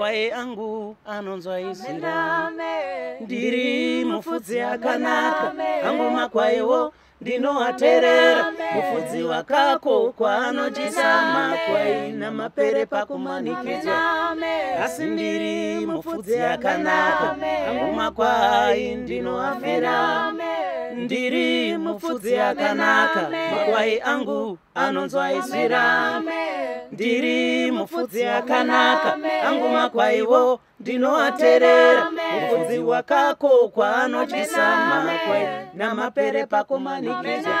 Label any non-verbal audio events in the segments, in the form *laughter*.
kwai angu anonzwa izira ndiri mufudzi akanaka angu makwaiwo ndinoaterera mufudzi wakako kwaanodyisa makwai namapere pakumanikidzwa asi ndiri mufudzi akanaka angu makwai ndinoafira me ndiri mufudzi akanaka makwai angu anonzwaizvira ndiri mufudzi akanaka angu makwaiwo ndinoaterera mufudzi wakako kwaanodyisa makwai namapere pako manikiza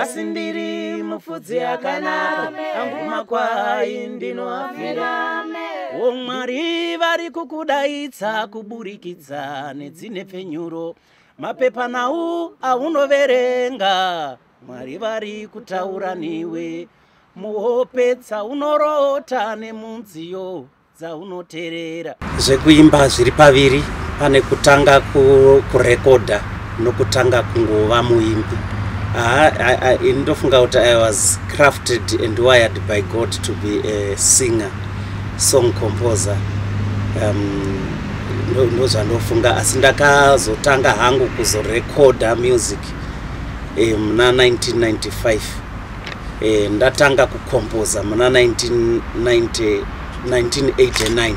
asi ndiri mufudzi akanaka angu makwai ndinoafira womwari vari kukudaitsa kuburikidza nedzine penyuro mapepa nawo aunoverenga mwari vari kutaura niwe muhope dzaunorota nemunziyo dzaunoteerera zvekuimba zviri paviri pane kutanga kurekodha nokutanga kungova muimbi ndofunga kuti i was crafted and wired by god to be a singer song composer um, ndozvandofunga asi ndakazotanga hangu kuzorekoda music e, muna 1995 e, eh, ndatanga kukomposa muna 1989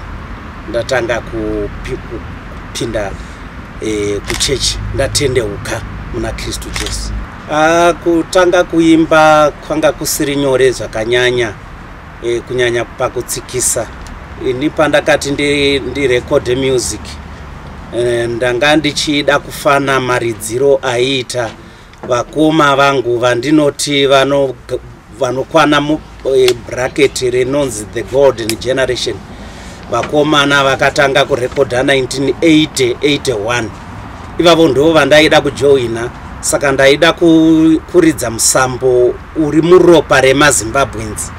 ndatanga kupinda e, eh, kuchechi ndatendeuka muna kristu jesu ah, kutanga kuimba kwanga kusiri nyore zvakanyanya e, kunyanya pakutsikisa ini pandakati ndirekode music eh, ndanga ndichida kufana maridziro aiita vakoma vangu vandinoti vanokwana mubraketi eh, renonzi the golden generation vakomana vakatanga kurekodha 1981 ivavo ndoo vandaida kujoina saka ndaida kuridza musambo uri muropa remazimbabwenzi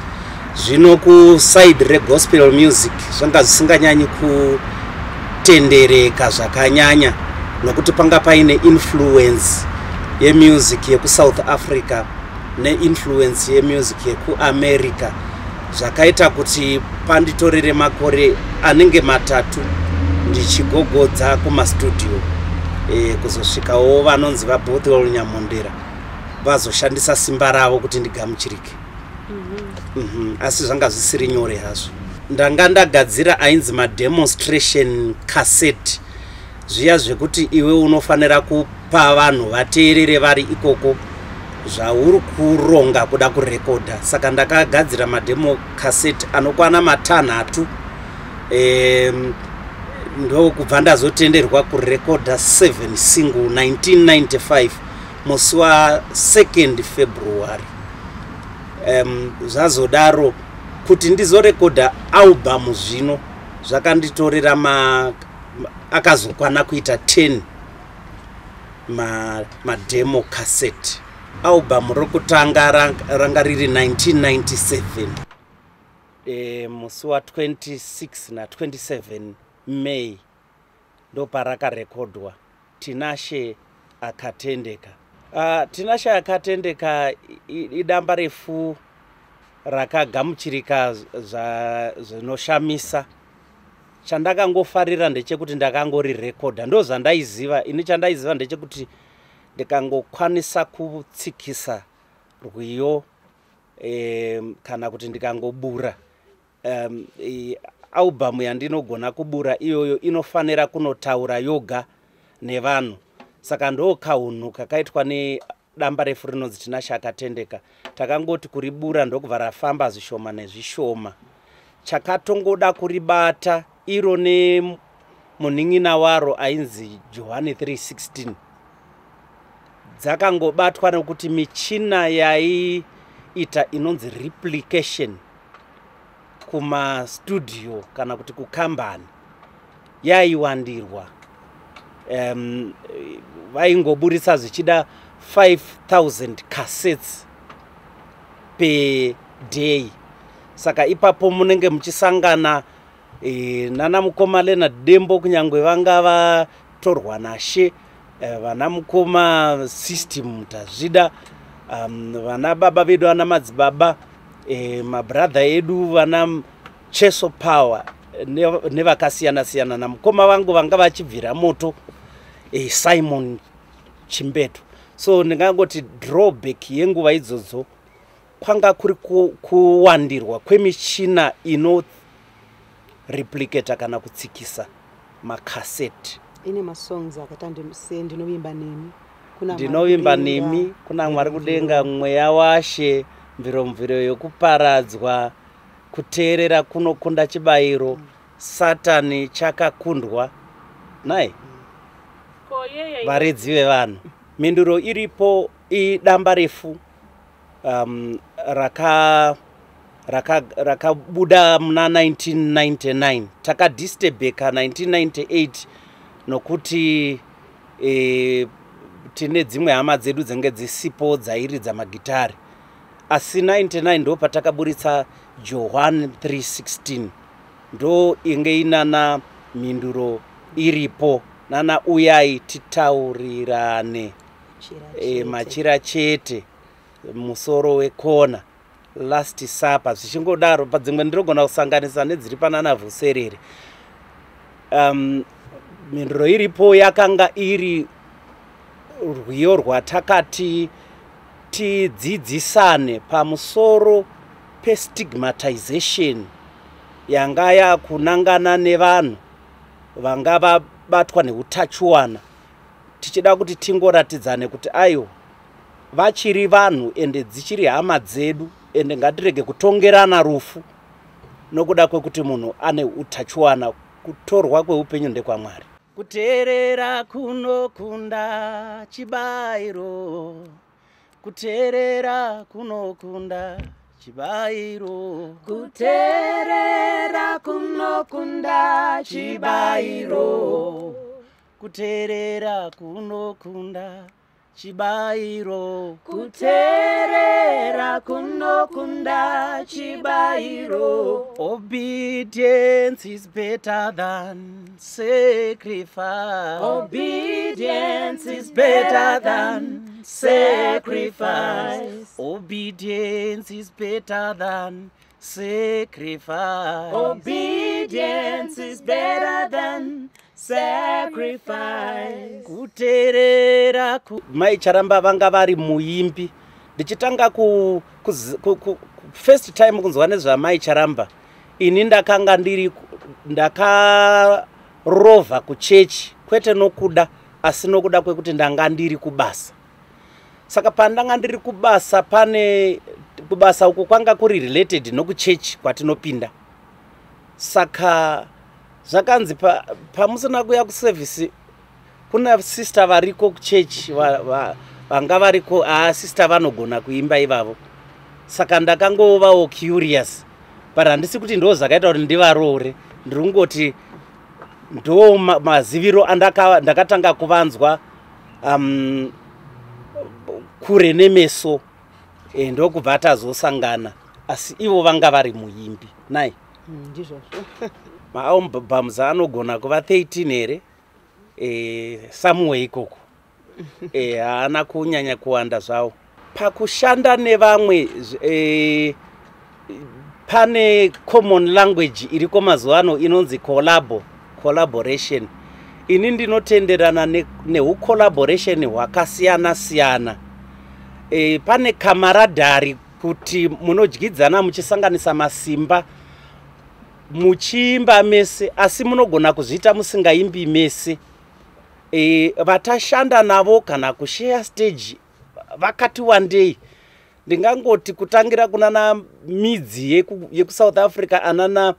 zvino kusaidi regospel music zvanga zvisinganyanyi kutendereka zvakanyanya nokuti panga paine influence yemusic yekusouth africa neinfluence yemusic yekuamerica zvakaita kuti panditorere makore anenge matatu ndichigogodza kumastudio e, kuzosvikawo vanonzi vabothwell nyamondera vazoshandisa simba ravo kuti ndigamuchirike Mhm. Mhm. asi zvanga zvisiri nyore hazvo ndanga ndagadzira ainzi mademonstration cassete zviya zvekuti iwe unofanira kupa vanhu vateerere vari ikoko zvauri kuronga kuda kurekodha saka ndakagadzira mademo cassete anokwana matanhatu e, ndokubva ndazotenderwa kurekodha 7 single 1995 musi wa 2 february 1995 um, zvazodaro kuti ndizorekodha albhamu zvino zvakanditorera ma akazokwana kuita 10 mademo ma cassete albhamu rokutanga ranga riri 1997 e, eh, musi wa26 na27 may ndoparakarekodwa tinashe akatendeka Ah, tina shayakatendeka idamba refu rakagamuchirika zvinoshamisa chandakangofarira ndechekuti ndakangorirekodha ndo zvandaiziva ini chandaiziva ndechekuti ndikangokwanisa kutsikisa rwiyo e, kana kuti ndikangobura um, albhamu yandinogona kubura iyoyo inofanira kunotaura yoga nevanhu saka ndokahunhu kakaitwa nedamba refu rinonzi tinashe akatendeka takangoti kuribura ndokubva rafamba zvishoma nezvishoma chakatongoda kuribata iro nemunin'ina waro ainzi johani 316 dzakangobatwa nekuti michina yaiita inonzi replication kumastudio kana kuti kukambani yaiwandirwa ya um vaingoburisa zvichida 5000 cassets pedhay saka ipapo munenge muchisangana e, nana mukoma leonard dembo kunyange vanga vatorwa nashe e, vana mukoma system tazvida um, vana baba vedu vana madzibaba e, eh, mabrother edu vana cheso power nevakasiyana-siyana namukoma vangu vanga vachibvira moto e, simon chimbeto so ndingangoti drawback yenguva idzodzo kwanga kuri kuwandirwa kwemichina inoreplicata kana kutsikisa makaseti ine masongs akatandise ndinovimba nemi ndinovimba nemi kuna mwari kudenga mweya washe mviromviro yokuparadzwa mm kuteerera kunokunda chibayiro mm. satani chakakundwa nai varidzi vevanhu mhinduro iripo idamba refu um, rakabuda raka muna 1999 takadistebheka 1998 nokuti e, tine dzimwe hama dzedu dzinge dzisipo dzairi dzamagitari asi 99 ndo patakaburitsa johan 316 ndo inge inana mhinduro iripo nana uyai titaurirane machira e, chete musoro wekona last sapa zvichingodaro padzimwe ndinogona kusanganisa nedziri panana vhuserere mhinduro um, iripo yakanga iri rwiyo rwatakati tidzidzisane pamusoro pestigmatization yanga yakunangana nevanhu vanga vabatwa neutachiwana tichida kuti tingoratidzane kuti aiwa vachiri vanhu ende dzichiri hama dzedu ende ngatirege kutongerana rufu nokuda kwekuti munhu ane utachiwana kutorwa kweupenyu ndekwamwari kuteerera kunokunda chibayiro kuteerera kunokunda chibairo kuteerera kunokunda chibairo kuteerera kunokunda chibairo kuteerera kunokunda chibairo obedience is better than sacrifice obedience is better than, than sacrifice. Obedience is better than sacrifice. Obedience is better than sacrifice. Kuterera ku. Mai charamba vanga vari muimbi. ndichitanga kufirst ku, ku, ku, time kunzwa nezvamai charamba ini ndakanga ndiri ndakarovha kuchechi kwete nokuda asi nokuda kwekuti ndanga ndiri kubasa saka pandanga ndiri kubasa pane kubasa uku kwanga kuri related nokuchechi kwatinopinda saka zvakanzi pamusina pa kuya kusevhisi kuna sista variko kuchechi vanga va, va, variko asista vanogona kuimba ivavo saka ndakangovawo curious but handisi kuti ndo zvakaita kuti ndivaroore ndiri kungoti ndo maziviro ma andakatanga kuvanzwa um, kure nemeso e, ndokubva tazosangana asi ivo vanga vari muimbi nai mm, ndizvozvo maaombamza anogona kuva 13 here e, eh, samuwe ikoko *laughs* eh, haana e, kunyanya kuwanda zvavo pakushanda nevamwe e, pane common language iriko mazuva ano inonzi collabo collaboration ini ndinotenderana neucollaboration ne hwakasiyana siyana, siyana e, pane kamaradhari kuti munodyidzana muchisanganisa masimba muchiimba mese asi munogona kuzviita musingaimbi mese e, vatashanda navo kana kusheya stage vakati wandei ndingangoti kutangira kuna na midzi yekusouth yeku africa anana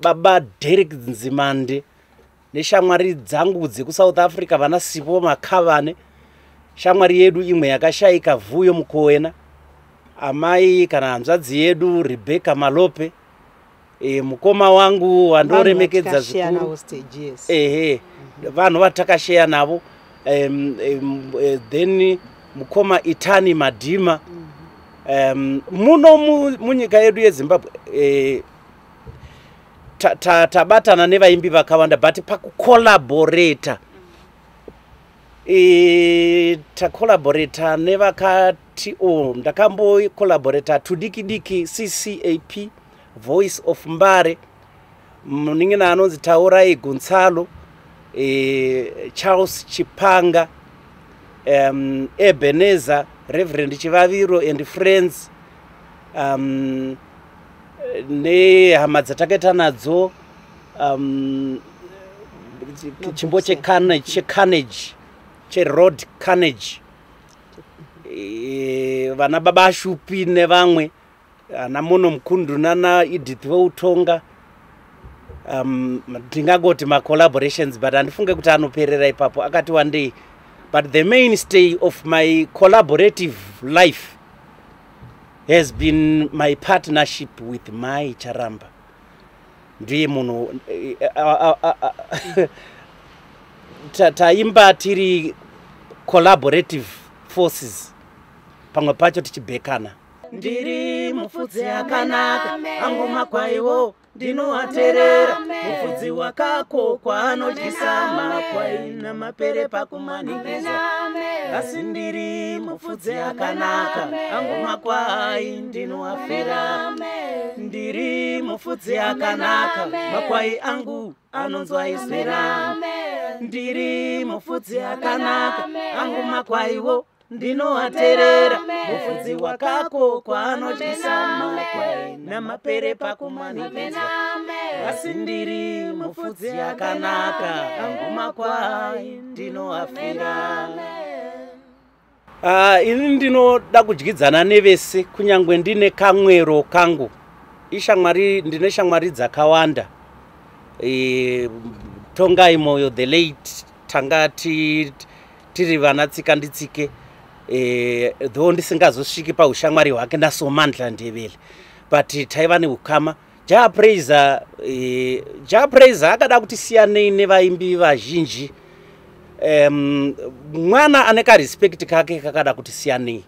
baba derek nzimande neshamwari dzangu dzekusouth africa vana sivo makavane shamwari yedu imwe yakashayika vuyo mukuona amai kana hanzvadzi yedu rebheka malope e, mukoma wangu wandoremekedza zvikuru ehe mhm. vanhu vatakasheya navo um, um, then mukoma itani madhima um, mhm. muno munyika yedu yezimbabwe e, tabatana ta, ta nevaimbi vakawanda but pakukolabhoreta takolaborata nevakati o oh, ndakambokolaborata tudiki diki ccap voice of mbare munengena anonzi taurai gunsalo e, eh, charles chipanga um, ebenezer reverend chivaviro and friends um, nehama dzataita nadzo um, chimbo chekaneji cherod carnage eh, vana baba ashupi nevamwe ana mono mukundu nana edith veutonga um, ndingangoti um, macollaborations but handifunge kuti anoperera ipapo akati wandei but the mainstay of my collaborative life has been my partnership with mai charamba ndiye munhu uh, uh, uh, taimba ta tiri collaborative forces pamwe pacho tichibhekana ndiri mufudzi akanaka angu makwaiwo ndinoaterera mufudzi wakako kwaanodyisa makwai namapere pakumanikiza asi ndiri mufudzi akanaka angu makwai ndinoafira ndiri mufudzi akanaka makwai angu anonzwa iswira ndiri mufudzi akanaka angu makwaiwo ndinoaterera mufudzi wakako kwaanotisa makwai namapere pakumanidza asi ndiri mufudzi akanaka angu makwai ndinoafira ah, ini ndinoda kudyidzana nevese kunyange ndine kamwero kangu ishamwari ndine shamwari dzakawanda e, tongai moyo the late tanga tiri vana tsika nditsike Eh, though ndisingazosviki paushamwari hwake nasomandla ndevele but taiva neukama japraiser eh, japraiser akada kutisiyanei nevaimbi vazhinji mwana ane karespect kake kakada kutisiyanei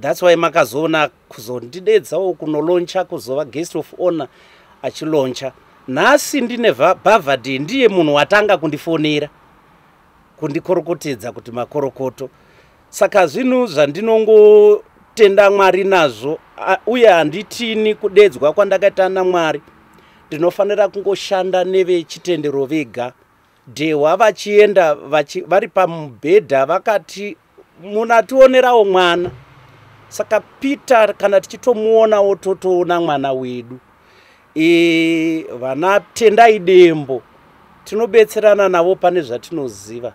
thats why makazoona kuzondidedzawo kunolaucha kuzova guest of honor achilaucha nhasi ndine bavadi ndiye munhu watanga kundifonera kundikorokotedza kuti makorokoto kuti saka zvinhu zvandinongotenda mwari nazvo uye handitini kudedzwa kwandakaita namwari ndinofanira kungoshanda nevechitendero vega dehwa vachienda vari pamubhedha vakati muna tionerawo mwana saka pita kana tichitomuonawo totoona mwana wedu e, vana tendai dembo tinobetserana navo pane zvatinoziva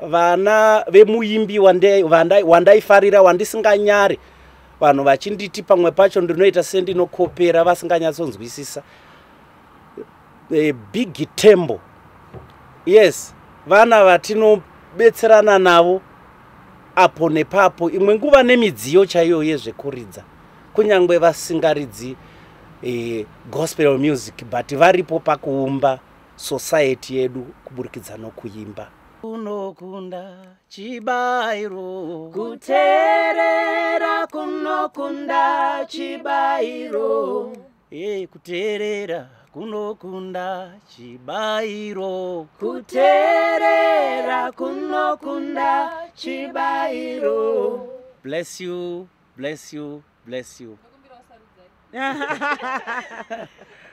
vana vemuimbi wandaifarira wandisinganyare vanhu vachinditi pamwe pacho ndinoita sendinokopera vasinganyatsonzwisisa e, big tembo yes vana vatinobetserana navo apo nepapo imwe nguva nemidziyo chaiyo yezvekuridza kunyange vasingaridzi e, gospel music but varipo pakuumba society yedu kuburikidza nokuimba kunokunda chibairo kuteerera kunokunda chibairo e kuteerera kunokunda chibairo kuteerera kunokunda chibairo bless you bless you bless you *laughs*